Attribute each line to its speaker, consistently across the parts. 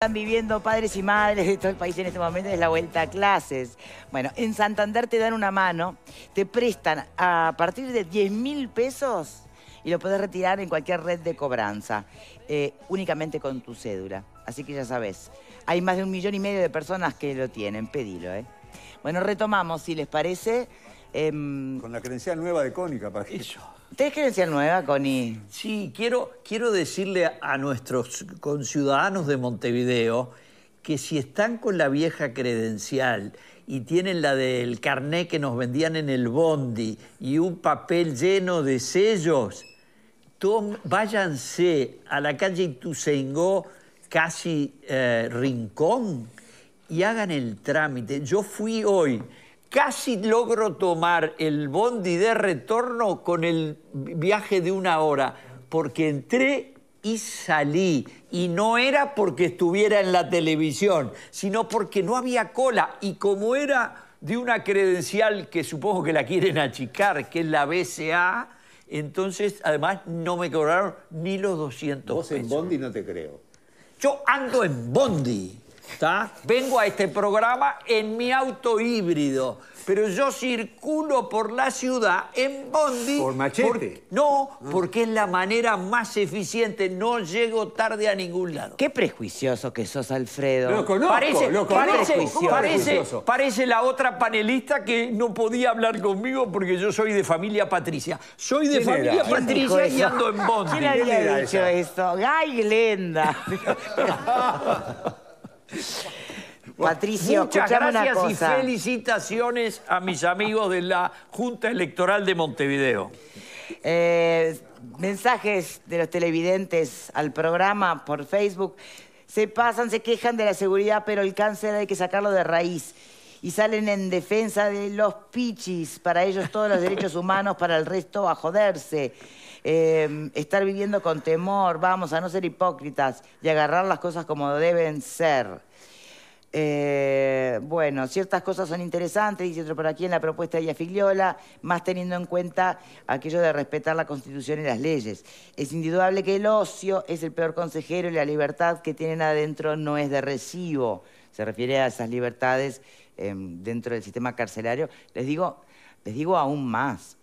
Speaker 1: Están viviendo padres y madres de todo el país en este momento, es la vuelta a clases. Bueno, en Santander te dan una mano, te prestan a partir de 10 mil pesos y lo puedes retirar en cualquier red de cobranza, eh, únicamente con tu cédula. Así que ya sabes, hay más de un millón y medio de personas que lo tienen, pedilo. ¿eh? Bueno, retomamos, si
Speaker 2: les parece. Em, con la credencial nueva de Cónica, para que...
Speaker 3: ¿Tienes credencial nueva, Connie? Sí, quiero, quiero decirle a, nuestros conciudadanos de Montevideo que si están con la vieja credencial y tienen la del carnet que nos vendían en el bondi y un papel lleno de sellos, váyanse a la calle Ituzaingó, casi eh, Rincón, y hagan el trámite. Yo fui hoy casi logro tomar el bondi de retorno con el viaje de una hora, porque entré y salí. Y no era porque estuviera en la televisión, sino porque no había cola. Y como era de una credencial que supongo que la quieren achicar, que es la BCA, entonces además no me cobraron ni los 200 Vos en bondi no te creo. Yo ando en bondi. Vengo a este programa en mi auto híbrido, pero yo circulo por la ciudad en bondi. ¿Por machete? no, ah. porque es la manera más eficiente. No llego tarde a ningún lado.
Speaker 1: Qué prejuicioso que sos, Alfredo. Lo conozco, parece, lo
Speaker 3: Parece, la otra panelista que no podía hablar conmigo porque yo soy de familia Patricia. Soy de familia Patricia y ando en bondi. ¿Quién había dicho
Speaker 1: eso? Patricio, Muchas gracias y
Speaker 3: felicitaciones a mis amigos de la Junta Electoral de Montevideo. Eh,
Speaker 1: mensajes de los televidentes al programa por Facebook. Se pasan, se quejan de la seguridad, pero el cáncer hay que sacarlo de raíz. Y salen en defensa de los pichis. Para ellos todos los derechos humanos, para el resto a joderse. Em, estar viviendo con temor, vamos a no ser hipócritas y agarrar las cosas como deben ser. Eh, bueno, ciertas cosas son interesantes, dice otro por aquí en la propuesta de Filiola, más teniendo en cuenta aquello de respetar la Constitución y las leyes. Es indudable que el ocio es el peor consejero y la libertad que tienen adentro no es de recibo. Se refiere a esas libertades em, dentro del sistema carcelario. Les digo, les digo aún más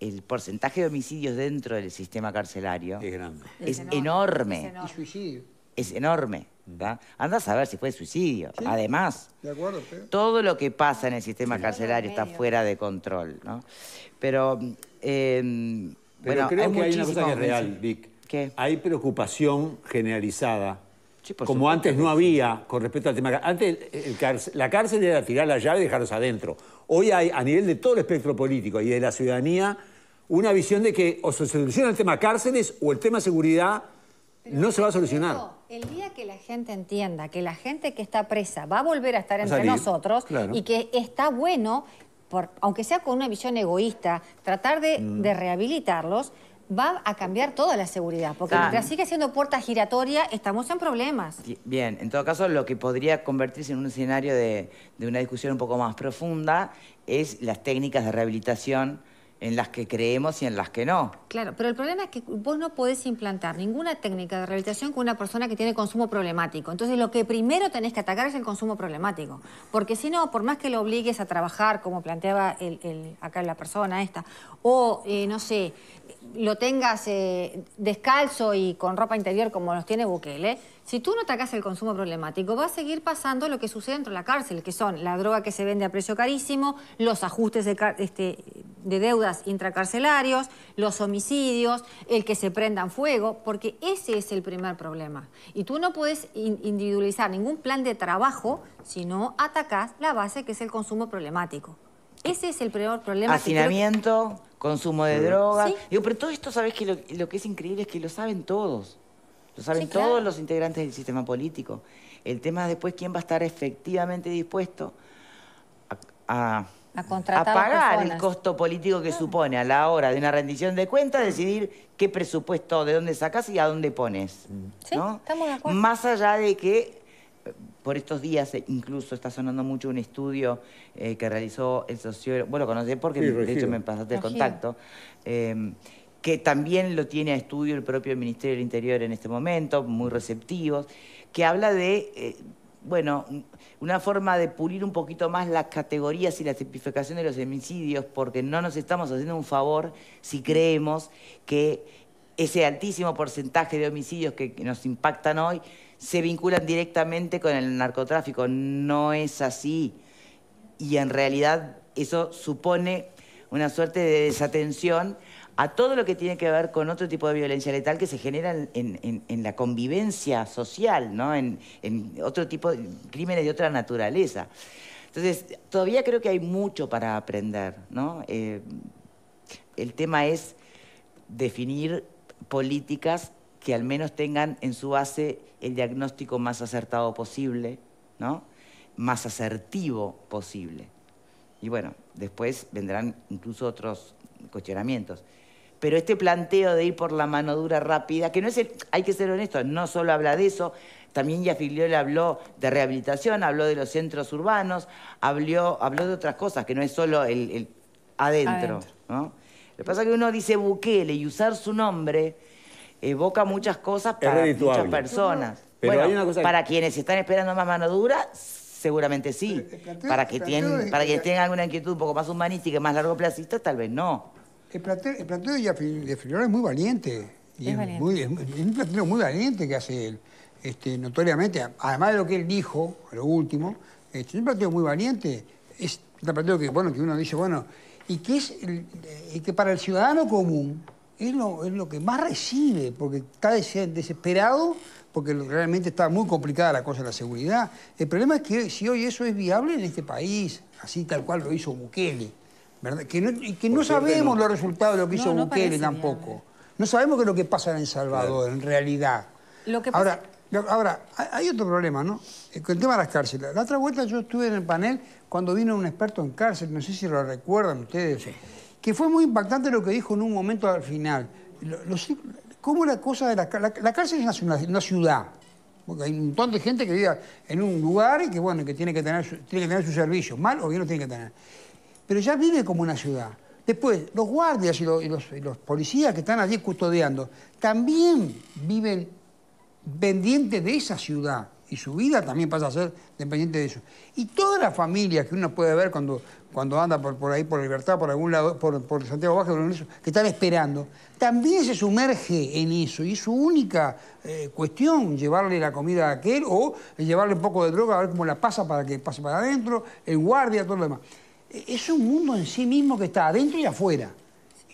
Speaker 1: el porcentaje de homicidios dentro del sistema carcelario es, grande. es, enorme. Y suicidio. Es enorme. Anda a saber si fue suicidio. Además, todo lo que pasa en el sistema carcelario está fuera de control. ¿no? Pero, em, creo que hay una cosa que es real,
Speaker 2: Vic. Hay preocupación generalizada como antes no había con respecto al tema. Antes la cárcel era tirar la llave y dejarlos adentro. Hoy hay, a nivel de todo el espectro político y de la ciudadanía, una visión de que o se soluciona el tema cárceles o el tema seguridad no se va a solucionar.
Speaker 4: el día que la gente entienda que la gente que está presa va a volver a estar entre nosotros y que está bueno, aunque sea con una visión egoísta, tratar de mm. rehabilitarlos, va a cambiar toda la seguridad, porque mientras sigue siendo puerta giratoria, estamos en problemas.
Speaker 1: Bien, en todo caso, lo que podría convertirse en un escenario de, una discusión un poco más profunda es las técnicas de rehabilitación en las que creemos y en las que no.
Speaker 4: Claro, pero el problema es que vos no podés implantar ninguna técnica de rehabilitación con una persona que tiene consumo problemático. Entonces lo que primero tenés que atacar es el consumo problemático. Porque si no, por más que lo obligues a trabajar, como planteaba acá la persona esta, o, eh, no sé, lo tengas eh, descalzo y con ropa interior como los tiene Bukele, si tú no atacas el consumo problemático, va a seguir pasando lo que sucede dentro de la cárcel, que son la droga que se vende a precio carísimo, los ajustes de, este, deudas intracarcelarios, los homicidios, el que se prendan fuego, porque ese es el primer problema. Y tú no puedes individualizar ningún plan de trabajo si no atacas la base que es el consumo problemático. Ese es el primer problema. Hacinamiento
Speaker 1: consumo de drogas. Digo, pero todo esto, ¿sabes que lo, que es increíble es que lo saben todos? Lo saben todos los integrantes del sistema político. El tema es después quién va a estar efectivamente dispuesto a,
Speaker 4: a, pagar el
Speaker 1: costo político que supone a la hora de una rendición de cuentas decidir qué presupuesto, de dónde sacas y a dónde pones. ¿no? Más allá de que por estos días eh, incluso está sonando mucho un estudio eh, que realizó el sociólogo, bueno, lo porque de hecho me pasaste el contacto, em, que también lo tiene a estudio el propio Ministerio del Interior en este momento, muy receptivos, que habla de... Eh, bueno, una forma de pulir un poquito más las categorías y la tipificación de los homicidios, porque no nos estamos haciendo un favor si creemos que ese altísimo porcentaje de homicidios que nos impactan hoy se vinculan directamente con el narcotráfico. No es así. Y en realidad eso supone una suerte de desatención a todo lo que tiene que ver con otro tipo de violencia letal que se genera en, la convivencia social, ¿no? En, otro tipo de crímenes de otra naturaleza. Entonces, todavía creo que hay mucho para aprender, ¿no? Eh, el tema es definir políticas que al menos tengan en su base el diagnóstico más acertado posible, ¿no? más asertivo posible. Y bueno, después vendrán incluso otros cuestionamientos. Pero este planteo de ir por la mano dura rápida, que no es hay que ser honesto, no solo habla de eso, también Yafiliola habló de rehabilitación, habló de los centros urbanos, habló, de otras cosas, que no es solo el, adentro. ¿no? Lo que pasa es que uno dice buquele y usar su nombre evoca muchas cosas para muchas personas. bueno, para quienes están esperando más mano dura, seguramente sí. Eh, eh, para que tienen, para quienes tengan alguna inquietud un poco más humanística, más largo plazista, tal vez no.
Speaker 5: El planteo, de Figueroa es muy valiente. es, un planteo muy valiente que hace él. Este, notoriamente, además de lo que él dijo, lo último, este, es un planteo muy valiente. Es un planteo que, bueno, que uno dice, bueno, y que, es, eh, y que para el ciudadano común, es lo, que más recibe, porque está desesperado, porque realmente está muy complicada la cosa de la seguridad. El problema es que si hoy eso es viable en este país, así tal cual lo hizo Bukele, ¿verdad? Que y que no sabemos los resultados de lo que hizo Bukele tampoco. No sabemos qué es lo que pasa en El Salvador, en realidad. ahora, ahora, hay otro problema, ¿no? Eh, el tema de las cárceles. La otra vuelta yo estuve en el panel cuando vino un experto en cárcel, no sé si lo recuerdan ustedes que fue muy impactante lo que dijo en un momento al final. ¿Cómo la cosa de la, la, cárcel es una, ciudad? Porque hay un montón de gente que vive en un lugar y que, bueno, que tiene que tener, tiene que tener su servicio mal o bien lo tiene que tener. Pero ya vive como una ciudad. Después, los guardias y los, y los, policías que están allí custodiando también viven pendientes de esa ciudad y su vida también pasa a ser dependiente de eso. Y todas las familias que uno puede ver cuando, cuando anda por, por ahí, por Libertad, por algún lado, por, por Santiago Baja, por eso, que están esperando, también se sumerge en eso. Y es su única eh, cuestión, llevarle la comida a aquel o llevarle un poco de droga, a ver cómo la pasa para que pase para adentro, el guardia, todo lo demás. E-, es un mundo en sí mismo que está adentro y afuera.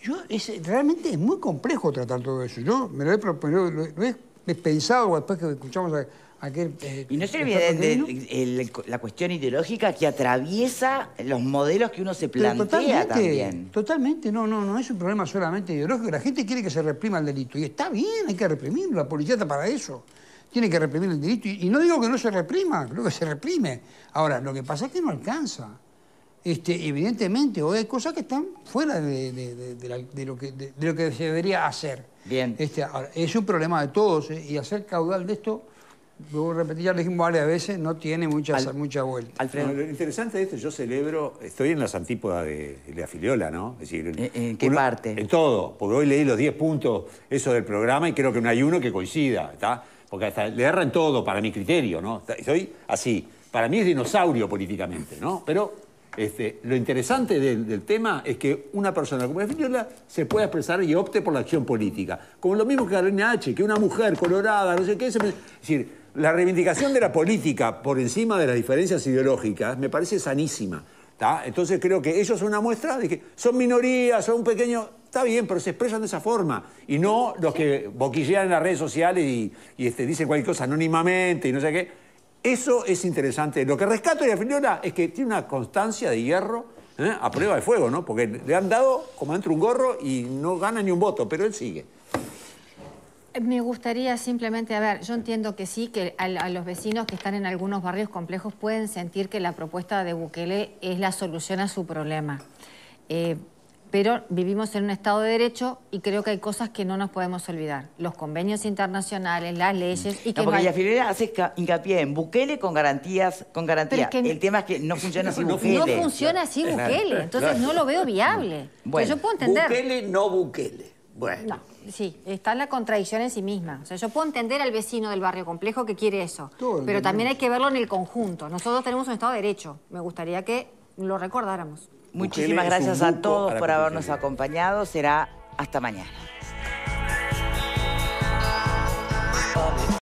Speaker 5: Yo, realmente es muy complejo tratar todo eso. Yo me lo he, propuesto, lo he pensado después que escuchamos a, Aquel, eh,
Speaker 1: y no se olviden de, la cuestión ideológica que atraviesa los modelos que uno se plantea totalmente, también.
Speaker 5: Totalmente, no, no, no es un problema solamente ideológico. La gente quiere que se reprima el delito. Y está bien, hay que reprimirlo, la policía está para eso. Tiene que reprimir el delito. Y, y no digo que no se reprima, creo que se reprime. Ahora, lo que pasa es que no alcanza. Este, evidentemente hoy hay cosas que están fuera de, lo que, se debería hacer. Bien. Este, es un problema de todos ¿eh? y hacer caudal de esto, a repetir, ya lo dijimos varias veces, no tiene mucha, mucha vuelta. Alfredo. lo
Speaker 2: interesante de esto, yo celebro, estoy en las antípodas de, la Filiola, ¿no? ¿En, qué parte? En todo, porque hoy leí los 10 puntos, eso del programa, y creo que no hay uno que coincida, ¿está? Porque hasta le erran todo, para mi criterio, ¿no? Soy así. Para mí es dinosaurio políticamente, ¿no? Pero este, lo interesante del, tema es que una persona como Espinola se pueda expresar y opte por la acción política. Como lo mismo que la H., que una mujer colorada, no sé qué, es decir, la reivindicación de la política por encima de las diferencias ideológicas me parece sanísima. Entonces creo que ellos son una muestra de que son minorías, son pequeños, Está bien, pero se expresan de esa forma. Y no los que boquillean en las redes sociales y, y este, dicen cualquier cosa anónimamente y no sé qué eso es interesante. Lo que rescato de Filiola es que tiene una constancia de hierro ¿eh? a prueba de fuego, ¿no? Porque le han dado como entre un gorro y no gana ni un voto, pero él sigue.
Speaker 4: Me gustaría simplemente, a ver, yo entiendo que sí, que a, los vecinos que están en algunos barrios complejos pueden sentir que la propuesta de Bukele es la solución a su problema. Eh, pero vivimos en un Estado de Derecho y creo que hay cosas que no nos podemos olvidar. Los convenios internacionales, las leyes y que... porque
Speaker 1: no hace hincapié en buquele con garantías. Con garantías. El tema es que no funciona así sin Bukele. No funciona sin buquele.
Speaker 4: entonces no lo veo viable. Bueno, entender. Bukele,
Speaker 3: no Bukele. Bueno.
Speaker 4: No, sí, está la contradicción en sí misma. O sea, yo puedo entender al vecino del barrio complejo que quiere eso, pero también hay que verlo en el conjunto. Nosotros tenemos un Estado de Derecho. Me gustaría que lo recordáramos.
Speaker 1: Muchísimas gracias a todos por habernos acompañado. Será hasta mañana.